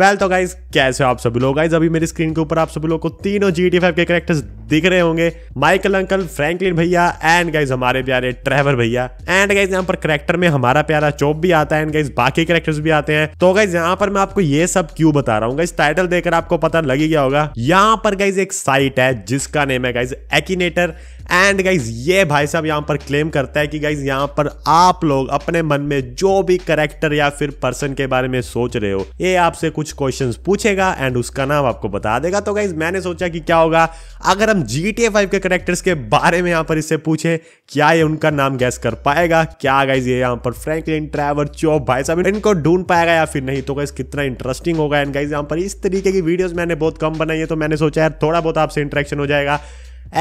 well तो guys कैसे आप सभी लोग गाइज अभी मेरी स्क्रीन के ऊपर आप सभी लोग को तीनों जी टी के करेक्टर्स दिख रहे होंगे माइकल अंकल फ्रैंकलिन भैया एंड गाइज हमारे प्यारे ट्रेवर भैया एंड गाइज यहाँ पर करेक्टर में हमारा प्यारा चोप भी आता है एंड गाइज बाकी करेक्टर्स भी आते हैं तो गाइज यहाँ पर मैं आपको ये सब क्यों बता रहा हूँ गाइज टाइटल देकर आपको पता लग ही गया होगा यहाँ पर गाइज एक साइट है जिसका नेम है गाइज एकिनेटर एंड गाइज ये भाई साहब यहाँ पर क्लेम करता है कि गाइज यहाँ पर आप लोग अपने मन में जो भी करेक्टर या फिर पर्सन के बारे में सोच रहे हो ये आपसे कुछ क्वेश्चन पूछेगा एंड उसका नाम आपको बता देगा तो गाइज मैंने सोचा कि क्या होगा अगर हम जी टी के करेक्टर्स के बारे में यहाँ पर इससे पूछे क्या ये उनका नाम गैस कर पाएगा क्या गाइज ये यहाँ पर फ्रेंकलिन ट्रैवर चौप भाई साहब इनको ढूंढ पाएगा या फिर नहीं तो गाइज कितना इंटरेस्टिंग होगा एंड गाइज यहाँ पर इस तरीके की वीडियोज मैंने बहुत कम बनाई है तो मैंने सोचा यार थोड़ा बहुत आपसे इंटरेक्शन हो जाएगा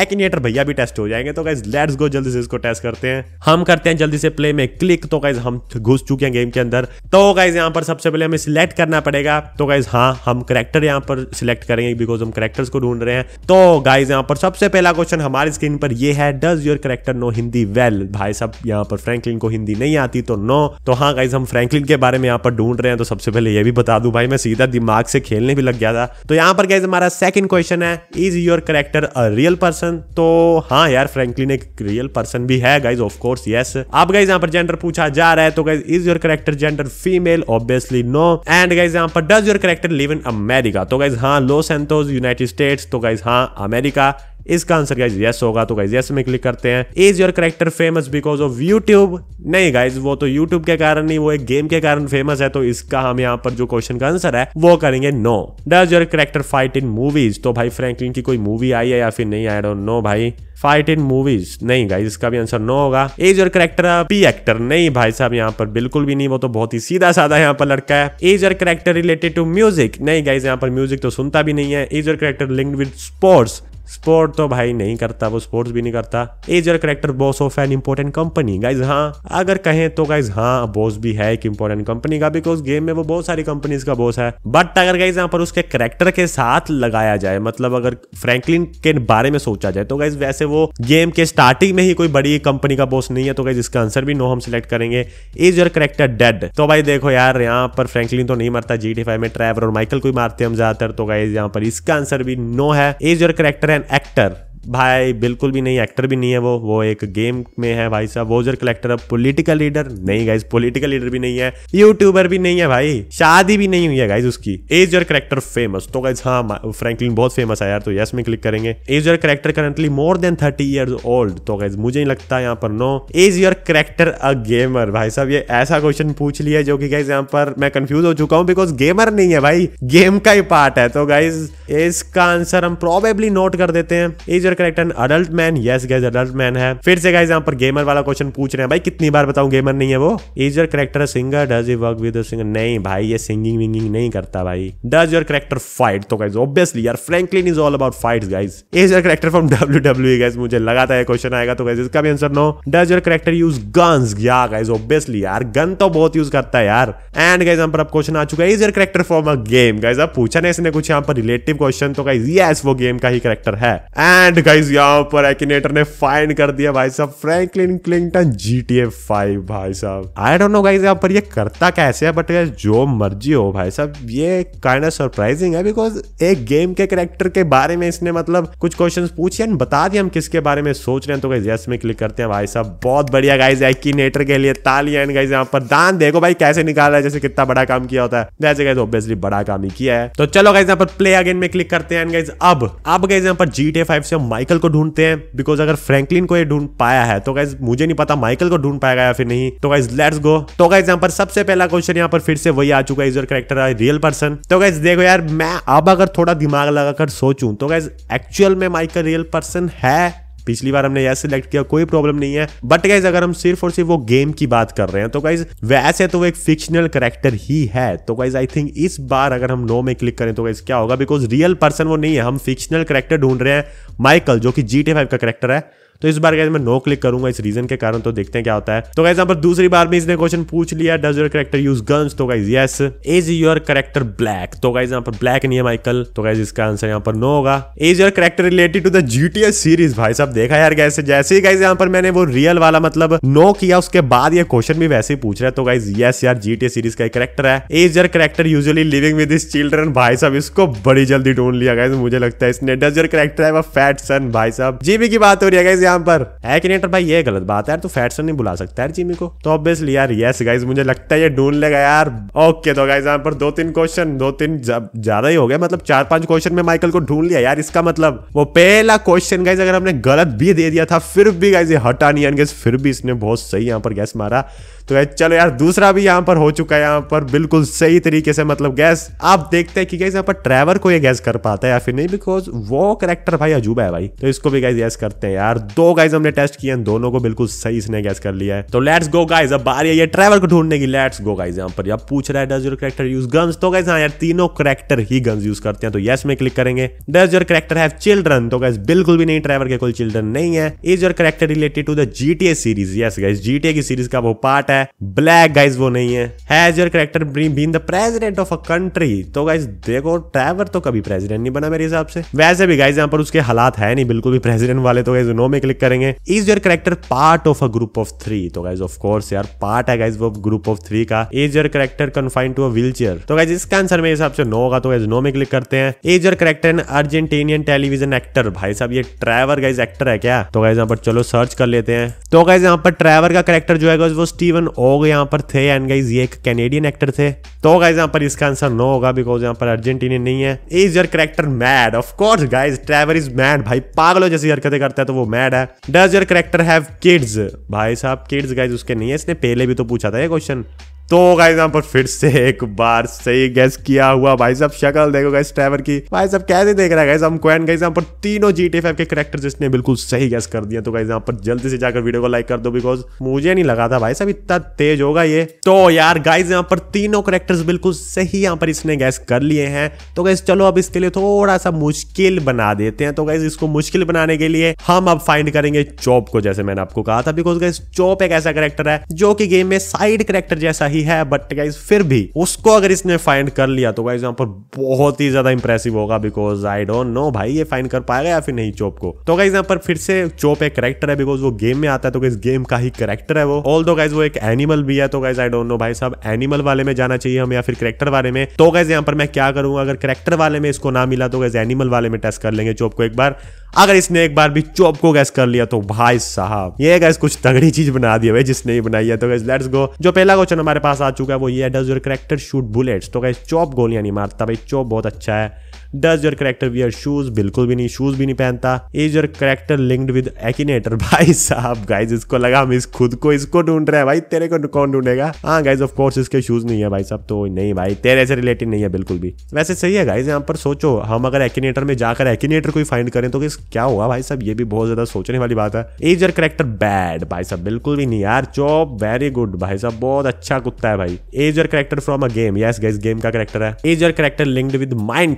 एक्निएटर भैया भी टेस्ट हो जाएंगे तो गाइज लेट्स गो जल्दी से इसको टेस्ट करते हैं हम करते हैं जल्दी से प्ले में क्लिक तो गाइज हम घुस चुके हैं गेम के अंदर तो गाइज यहाँ पर सबसे पहले हमें सिलेक्ट करना पड़ेगा तो गाइज हाँ हम करेक्टर यहाँ पर सिलेक्ट करेंगे बिकॉज हम करेक्टर्स को ढूंढ रहे हैं तो गाइज यहाँ पर सबसे पहला क्वेश्चन हमारी स्क्रीन पर यह है does your character know Hindi well भाई साहब यहाँ पर फ्रेंकलिन को हिंदी नहीं आती तो नो तो हाँ गाइज हम फ्रेंकलिन के बारे में यहाँ पर ढूंढ रहे हैं तो सबसे पहले ये भी बता दू भाई मैं सीधा दिमाग से खेलने भी लग गया था तो यहाँ पर गाइज हमारा सेकंड क्वेश्चन है is your character a real person person तो हाँ यार फ्रैंकलिन एक रियल पर्सन भी है गाइज ऑफ कोर्स यस आप गाइज यहाँ पर जेंडर पूछा जा रहा है तो guys is your character gender female obviously no and guys यहाँ पर does your character live in America तो गाइज हाँ लॉस एंथोज यूनाइटेड स्टेट्स तो गाइज हाँ अमेरिका इसका आंसर गाइज यस होगा तो गाइज यस में क्लिक करते हैं is your character famous because of YouTube नहीं गाइज वो तो यूट्यूब के कारण नहीं वो एक गेम के कारण फेमस है तो इसका हम यहाँ पर जो क्वेश्चन का आंसर है वो करेंगे no does your character fight in movies तो भाई फ्रेंकलिन की कोई मूवी आई है या फिर नहीं आई डोंट नो भाई फाइट इन मूवीज नहीं गाइज इसका भी आंसर नो होगा एज और करेक्टर पी एक्टर नहीं भाई साहब यहाँ पर बिल्कुल भी नहीं वो तो बहुत ही सीधा साधा यहाँ पर लड़का है is your character related to music नहीं गाइज यहाँ पर म्यूजिक तो सुनता भी नहीं है is your character link with sports sport तो भाई नहीं करता वो स्पोर्ट्स भी नहीं करता is your character boss of an important company guys हाँ अगर कहें तो गाइज हाँ बॉस भी है एक इम्पोर्टेंट कंपनी का बिकॉज गेम में वो बहुत सारी कंपनीज का बॉस है बट अगर गाइज यहाँ पर उसके करेक्टर के साथ लगाया जाए मतलब अगर फ्रेंकलिन के बारे में सोचा जाए तो गाइज वैसे वो गेम के स्टार्टिंग में ही कोई बड़ी कंपनी का बॉस नहीं है तो गाइज इसका आंसर भी नो हम सिलेक्ट करेंगे इज योर करेक्टर डेड तो भाई देखो यार यहाँ पर फ्रेंकलिन तो नहीं मरता जी में ट्रैवर और माइकल को मारते हम ज्यादातर तो गाइज यहाँ पर इसका आंसर भी नो है is your character an actor भाई बिल्कुल भी नहीं एक्टर भी नहीं है वो वो एक गेम में है भाई साहब वोजर कलेक्टर अब पोलिटिकल लीडर नहीं गाइज पोलिटिकल लीडर भी नहीं है यूट्यूबर भी नहीं है भाई शादी भी नहीं हुई है गाइज उसकी एज योर करेक्टर फेमस तो गाइज हाँ फ्रैंकलिन बहुत फेमस है यार तो यस में क्लिक करेंगे is your character currently more than thirty year old तो गाइज मुझे नहीं लगता यहाँ पर no is your character a gamer भाई साहब ये ऐसा क्वेश्चन पूछ लिया जो कि गाइज यहाँ पर मैं कंफ्यूज हो चुका हूँ बिकॉज गेमर नहीं है भाई गेम का ही पार्ट है तो गाइज इसका आंसर हम प्रोबेबली नोट कर देते हैं is your user correct an adult man yes guys adult man है फिर से गाइज यहाँ पर गेमर वाला क्वेश्चन पूछ रहे हैं भाई कितनी बार बताऊं गेमर नहीं है वो is your character singer does you work with singer नहीं भाई ये सिंगिंग विंगिंग नहीं करता भाई डज योर करेक्टर फाइट तो गाइज ऑब्वियसली यार Franklin is all about fight guys is your character from W W guys मुझे लगा था क्वेश्चन आएगा तो गाइज इसका भी answer no does your character use guns या गाइज ऑब्वियसली यार गन तो बहुत यूज करता है यार एंड गाइज यहाँ पर अब क्वेश्चन आ चुका है is your character from a game guys अब पूछा ना इसने कुछ यहाँ पर रिलेटिव क्वेश्चन तो गाइज यस वो गेम का ही करेक्टर है एंड गाइज यहाँ पर एक्नेटर ने फाइन कर दिया भाई साहब फ्रैंकलिन क्लिंगटन जीटीए 5 भाई साहब आई डोंट नो गाइज यहाँ पर ये करता कैसे है बट जो मर्जी हो भाई साहब ये काइंड ऑफ सरप्राइजिंग है बिकॉज एक गेम के करेक्टर के बारे में इसने मतलब कुछ क्वेश्चन पूछे एंड बता दिया हम किसके बारे में सोच रहे हैं तो गाइज यस में क्लिक करते हैं भाई साहब बहुत बढ़िया गाइज एक्नेटर के लिए तालियां एंड गाइज यहाँ पर दान देखो भाई कैसे निकाल रहा है जैसे कितना बड़ा काम किया होता है जैसे गाइज ऑब्वियसली बड़ा काम ही किया है तो चलो गाइज यहाँ पर प्ले अगेन में क्लिक करते हैं गाइज अब अब गाइज यहाँ पर जीटे फाइव से हम माइकल को ढूंढते हैं बिकॉज अगर फ्रैंकलिन को ये ढूंढ पाया है तो गाइज मुझे नहीं पता माइकल को ढूंढ पाया या फिर नहीं तो गाइज लेट्स गो तो गाइज यहाँ पर सबसे पहला क्वेश्चन यहाँ पर फिर से वही आ चुका है user character I real person तो गाइज देखो यार मैं अब अगर थोड़ा दिमाग लगाकर सोचूं तो गाइज एक्चुअल में माइकल रियल पर्सन है पिछली बार हमने यस सिलेक्ट किया कोई प्रॉब्लम नहीं है बट गाइज अगर हम सिर्फ और सिर्फ वो गेम की बात कर रहे हैं तो गाइज वैसे तो वो एक फिक्शनल करेक्टर ही है तो गाइज आई थिंक इस बार अगर हम नो में क्लिक करें तो गाइज क्या होगा बिकॉज रियल पर्सन वो नहीं है हम फिक्शनल करेक्टर ढूंढ रहे हैं माइकल जो कि जी फाइव का करेक्टर है तो इस बार गैस मैं नो क्लिक करूंगा इस रीजन के कारण तो देखते हैं क्या होता है तो गैस यहाँ पर दूसरी बार भी इसने क्वेश्चन पूछ लिया does your character use guns तो guys yes is your character black तो गाइज यहाँ पर ब्लैक नहीं है माइकल तो गाइज इसका आंसर यहाँ पर नो होगा is your character related to the GTA series भाई साहब देखा यार कैसे जैसे ही गाइज यहाँ पर मैंने वो रियल वाला मतलब नो किया उसके बाद ये क्वेश्चन भी वैसे ही पूछ रहा है तो गाइज यस यार जीटीए सीरीज का एक करेक्टर है is your character usually living with his children भाई साहब इसको बड़ी जल्दी ढूंढ लिया गाइज मुझे लगता है इसने डज योर करेक्टर है वो फैट सन भाई साहब जीबी की बात हो रही है गाइज यहाँ यहाँ पर है कि नहीं भाई ये गलत बात है यार तू फैटसन नहीं बुला सकता यार जिमी को तो ऑब्वियसली यार यस गाइज मुझे लगता है ये ढूंढ लेगा यार ओके तो गाइज यहाँ पर दो तीन क्वेश्चन दो तीन ज्यादा ही हो गया मतलब चार पांच क्वेश्चन में माइकल को ढूंढ लिया यार इसका मतलब वो पहला क्वेश्चन गाइज अगर हमने गलत भी दे दिया था फिर भी गाइज ये हटा नहीं गैस फिर भी इसने बहुत सही यहाँ पर गैस मारा तो गैस चलो यार दूसरा भी यहाँ पर हो चुका है यहाँ पर बिल्कुल सही तरीके से मतलब गैस आप देखते हैं कि गैस यहाँ पर ट्रेवर को ये गैस कर पाता है या फिर नहीं बिकॉज वो करेक्टर भाई अजूबा है भाई तो इसको भी गैस गैस करते हैं यार दो गाइज हमने टेस्ट किए दोनों को बिल्कुल सही इसने गैस कर लिया है तो लेट्स गो गाइज अब बारी है ये ट्रेवल को ढूंढने की लेट्स गो गाइज यहाँ पर पूछ रहा है does your character use guns तो गाइज हाँ यार तीनों करेक्टर ही गन्स यूज करते हैं तो यस में क्लिक करेंगे does your character have children तो गाइज बिल्कुल भी नहीं ट्रैवल के कोई चिल्ड्रन नहीं है is your character related to the GTA series yes guys GTA की सीरीज का वो पार्ट है ब्लैक गाइज वो नहीं है has your character been the president of a country तो गाइज देखो ट्रैवर तो कभी प्रेसिडेंट नहीं बना मेरे हिसाब से वैसे भी गाइज यहाँ पर उसके हालात है नहीं बिल्कुल भी प्रेसिडेंट वाले तो गाइज नो में क्लिक करेंगे is your character part of a group of three तो गाइज ऑफ कोर्स यार पार्ट है गाइज वो ग्रुप ऑफ थ्री का is your character confine to a wheelchair तो गाइज इसका आंसर मेरे हिसाब से नो होगा तो गाइज नो में क्लिक करते हैं is your character an Argentinian television actor भाई साहब ये ट्रैवर गाइज एक्टर है क्या तो गाइज यहाँ पर चलो सर्च कर लेते हैं तो गाइज यहाँ पर ट्रैवर का करेक्टर जो है वो स्टीवन ओग यहाँ पर थे एंड गाइज ये एक कैनेडियन एक्टर थे तो गाइज यहाँ पर इसका आंसर नो होगा बिकॉज यहाँ पर अर्जेंटीनियन नहीं है is your character mad of course guys Trevor is mad भाई पागलों जैसी हरकतें करता है तो वो मैड रहा है does your character have kids भाई साहब किड्स गाइज उसके नहीं है इसने पहले भी तो पूछा था ये क्वेश्चन तो गाइज यहाँ पर फिर से एक बार सही गैस किया हुआ भाई साहब शक्ल देखो गाइस ट्रैवर की भाई साहब कैसे देख रहा है गाइस हम क्वेन गाइस यहाँ पर तीनों जी टी के करेक्टर जिसने बिल्कुल सही गैस कर दिया तो गाइस यहाँ पर जल्दी से जाकर वीडियो को लाइक कर दो बिकॉज मुझे नहीं लगा था भाई साहब इतना तेज होगा ये तो यार गाइज यहाँ पर तीनों करेक्टर्स बिल्कुल सही यहाँ पर इसने गैस कर लिए हैं तो गाइज चलो अब इसके लिए थोड़ा सा मुश्किल बना देते हैं तो गाइज इसको मुश्किल बनाने के लिए हम अब फाइंड करेंगे चौप को जैसे मैंने आपको कहा था बिकॉज गाइज चौप एक ऐसा करेक्टर है जो कि गेम में साइड करेक्टर जैसा ही है बट गाइज फिर भी उसको अगर इसने फाइंड कर लिया तो गाइज यहाँ पर बहुत ही ज्यादा इंप्रेसिव होगा बिकॉज आई डोंट नो भाई ये फाइंड कर पाएगा या फिर नहीं चोप को तो गाइज यहाँ पर फिर से चोप एक करेक्टर है बिकॉज वो गेम में आता है तो गाइज गेम का ही करेक्टर है वो ऑल दो गाइज वो एक एनिमल भी है तो गाइज आई डोंट नो भाई साहब एनिमल वाले में जाना चाहिए हम या फिर करेक्टर वाले में तो गाइज यहाँ पर मैं क्या करूंगा अगर करेक्टर वाले में इसको ना मिला तो गाइज एनिमल वाले में टेस्ट कर लेंगे चोप को एक बार अगर इसने एक बार भी चोप को गैस कर लिया तो भाई साहब ये गैस कुछ तगड़ी चीज बना दी भाई जिसने ही बनाई है तो गैस लेट्स गो जो पहला क्वेश्चन हमारे पास आ चुका है वो ये does your character shoot bullets तो कहीं चॉप गोलियां नहीं मारता भाई चॉप बहुत अच्छा है does your character wear shoes बिल्कुल भी नहीं शूज भी नहीं पहनता is your character linked with actor भाई साहब गाइज इसको लगा हम इस खुद को इसको ढूंढ रहे हैं भाई तेरे को कौन ढूंढेगा हाँ गाइज ऑफ कोर्स इसके शूज नहीं है भाई साहब तो नहीं भाई तेरे से रिलेटेड नहीं है बिल्कुल भी वैसे सही है गाइज यहाँ पर सोचो हम अगर एकिनेटर में जाकर एकिनेटर को ही फाइंड करें तो क्या होगा भाई साहब ये भी बहुत ज्यादा सोचने वाली बात है इज योर करेक्टर बैड भाई साहब बिल्कुल भी नहीं यार चौप वेरी गुड भाई साहब बहुत अच्छा कुत्ता है भाई is your character from a game yes guys game का करेक्टर है is your character linked with mind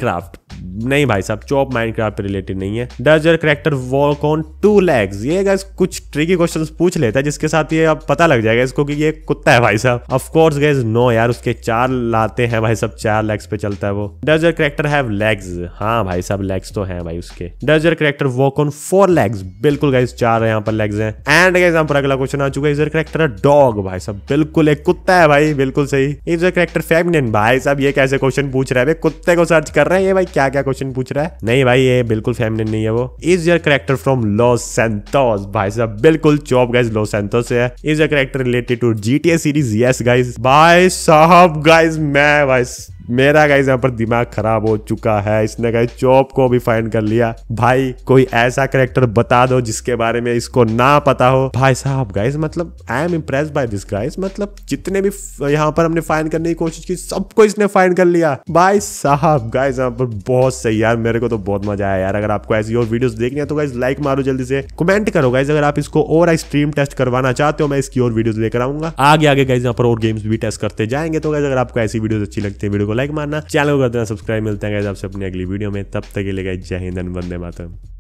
नहीं भाई साहब चॉप माइनक्राफ्ट रिलेटेड नहीं है does your character walk on two legs ये गैस कुछ ट्रिकी क्वेश्चन पूछ लेता है जिसके साथ ये अब पता लग जाएगा इसको कि ये कुत्ता है भाई साहब ऑफ कोर्स नो यार उसके चार लाते हैं भाई साहब चार लेग्स पे चलता है वो does your character have legs हाँ भाई साहब लेग्स तो है भाई उसके does your character walk on four legs बिल्कुल गैस चार यहाँ पर लेग्स है एंड गैस यहाँ पर अगला क्वेश्चन आ चुका है इज योर करेक्टर डॉग भाई साहब बिल्कुल एक कुत्ता है भाई बिल्कुल सही इज योर करेक्टर फेमिनिन भाई साहब ये कैसे क्वेश्चन पूछ रहे हैं कुत्ते को सर्च कर रहे हैं ये भाई क्या क्या क्वेश्चन पूछ रहा है नहीं भाई ये बिल्कुल फेमिनिन नहीं है वो is your character from Los Santos भाई साहब बिल्कुल चौप गाइज लॉस सेंटोस से है is your character related to GTA series yes guys भाई साहब गाइज मैं भाई मेरा गाइज यहाँ पर दिमाग खराब हो चुका है इसने गाइज चौप को भी फाइंड कर लिया भाई कोई ऐसा करेक्टर बता दो जिसके बारे में इसको ना पता हो भाई साहब गाइज मतलब I am impress by this guys मतलब जितने भी यहाँ पर हमने फाइंड करने की कोशिश की सबको इसने फाइंड कर लिया भाई साहब गाइज यहाँ पर बहुत सही यार मेरे को तो बहुत मजा आया यार अगर आपको ऐसी और वीडियो देखनी है तो गाइज लाइक मारो जल्दी से कमेंट करो गाइज अगर आप इसको और स्ट्रीम टेस्ट करवाना चाहते हो मैं इसकी और वीडियो लेकर आऊंगा आगे आगे गाइज यहाँ पर और गेम्स भी टेस्ट करते जाएंगे तो गाइज अगर आपको ऐसी वीडियो अच्छी लगती है वीडियो को लाइक मारना चैनल को कर देना सब्सक्राइब मिलते हैं आपसे अपनी अगली वीडियो में तब तक के लिए जय हिंद वंदे मातरम